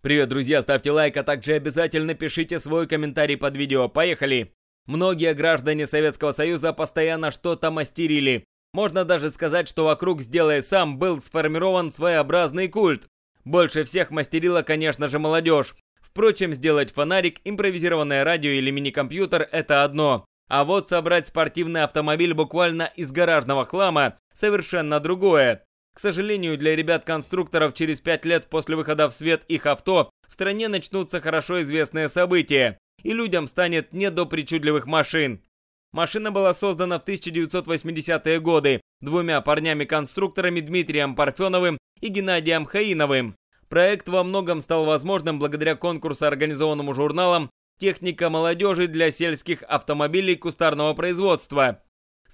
Привет, друзья, ставьте лайк, а также обязательно пишите свой комментарий под видео. Поехали! Многие граждане Советского Союза постоянно что-то мастерили. Можно даже сказать, что вокруг «Сделай сам» был сформирован своеобразный культ. Больше всех мастерила, конечно же, молодежь. Впрочем, сделать фонарик, импровизированное радио или мини-компьютер – это одно. А вот собрать спортивный автомобиль буквально из гаражного хлама – совершенно другое. К сожалению, для ребят-конструкторов через 5 лет после выхода в свет их авто в стране начнутся хорошо известные события, и людям станет не до причудливых машин. Машина была создана в 1980-е годы двумя парнями-конструкторами Дмитрием Парфеновым и Геннадием Хаиновым. Проект во многом стал возможным благодаря конкурсу, организованному журналом «Техника молодежи для сельских автомобилей кустарного производства»,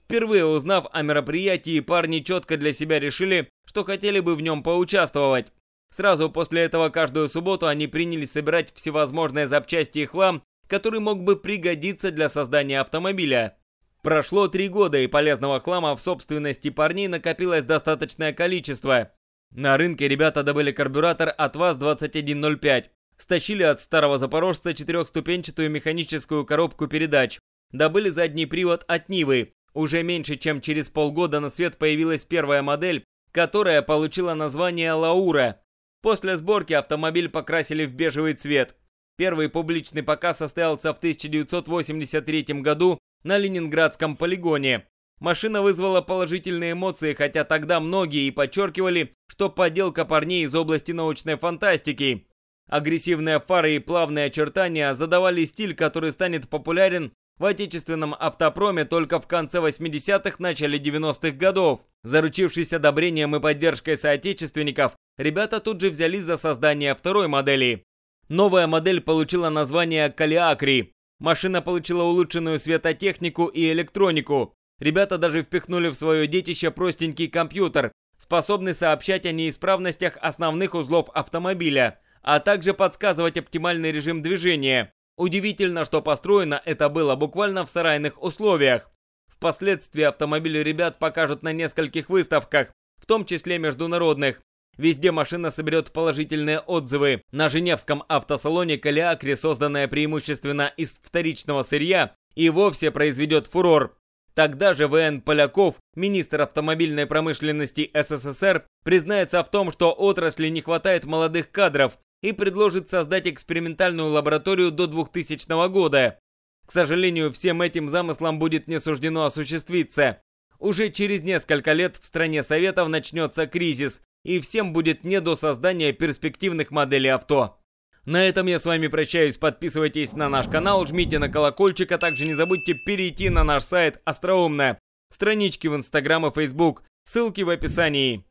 Впервые узнав о мероприятии, парни четко для себя решили, что хотели бы в нем поучаствовать. Сразу после этого каждую субботу они принялись собирать всевозможные запчасти и хлам, который мог бы пригодиться для создания автомобиля. Прошло три года, и полезного хлама в собственности парней накопилось достаточное количество. На рынке ребята добыли карбюратор от ВАЗ-2105. Стащили от старого запорожца четырехступенчатую механическую коробку передач. Добыли задний привод от Нивы. Уже меньше чем через полгода на свет появилась первая модель, которая получила название «Лаура». После сборки автомобиль покрасили в бежевый цвет. Первый публичный показ состоялся в 1983 году на Ленинградском полигоне. Машина вызвала положительные эмоции, хотя тогда многие и подчеркивали, что подделка парней из области научной фантастики. Агрессивные фары и плавные очертания задавали стиль, который станет популярен в отечественном автопроме только в конце 80-х, начале 90-х годов. Заручившись одобрением и поддержкой соотечественников, ребята тут же взялись за создание второй модели. Новая модель получила название «Калиакри». Машина получила улучшенную светотехнику и электронику. Ребята даже впихнули в свое детище простенький компьютер, способный сообщать о неисправностях основных узлов автомобиля, а также подсказывать оптимальный режим движения. Удивительно, что построено это было буквально в сарайных условиях. Впоследствии автомобили ребят покажут на нескольких выставках, в том числе международных. Везде машина соберет положительные отзывы. На Женевском автосалоне Калиакри, созданная преимущественно из вторичного сырья, и вовсе произведет фурор. Тогда же ВН Поляков, министр автомобильной промышленности СССР, признается в том, что отрасли не хватает молодых кадров, и предложит создать экспериментальную лабораторию до 2000 года. К сожалению, всем этим замыслам будет не суждено осуществиться. Уже через несколько лет в стране Советов начнется кризис, и всем будет не до создания перспективных моделей авто. На этом я с вами прощаюсь. Подписывайтесь на наш канал, жмите на колокольчик, а также не забудьте перейти на наш сайт Остроумно. Странички в Инстаграм и Фейсбук. Ссылки в описании.